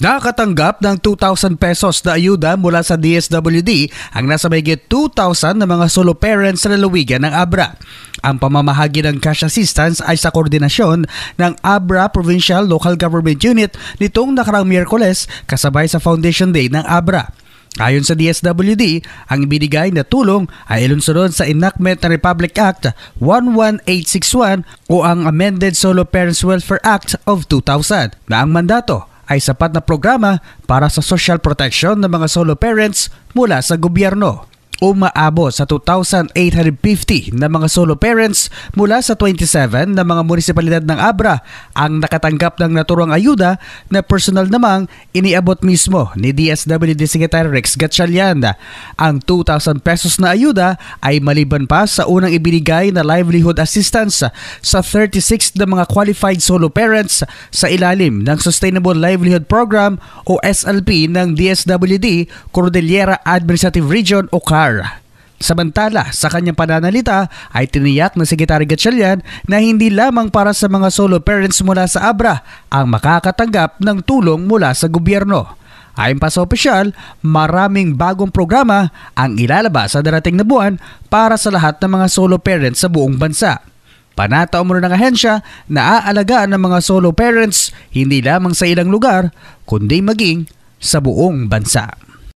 Nakakatanggap ng 2,000 pesos na ayuda mula sa DSWD ang nasa mayigit 2,000 na mga solo parents sa lalawigan ng Abra. Ang pamamahagi ng cash assistance ay sa koordinasyon ng Abra Provincial Local Government Unit nitong nakarang Miyerkules kasabay sa Foundation Day ng Abra. Ayon sa DSWD, ang binigay na tulong ay ilunsuron sa Enactment ng Republic Act 11861 o ang Amended Solo Parents Welfare Act of 2000 na ang mandato ay sapat na programa para sa social protection ng mga solo parents mula sa gobyerno umaabot sa 2,850 na mga solo parents mula sa 27 na mga munisipalidad ng Abra ang nakatanggap ng naturang ayuda na personal namang iniabot mismo ni DSWD Secretary Rex Gatchalian. Ang 2,000 pesos na ayuda ay maliban pa sa unang ibinigay na livelihood assistance sa 36 na mga qualified solo parents sa ilalim ng Sustainable Livelihood Program o SLP ng DSWD Cordillera Administrative Region o CAR Villar. Samantala, sa kanyang pananalita ay tiniyak na Secretary Gatchalian na hindi lamang para sa mga solo parents mula sa Abra ang makakatanggap ng tulong mula sa gobyerno. Ayon pa sa opisyal, maraming bagong programa ang ilalabas sa darating na buwan para sa lahat ng mga solo parents sa buong bansa. Panatao muna ng ahensya na aalagaan ng mga solo parents hindi lamang sa ilang lugar kundi maging sa buong bansa.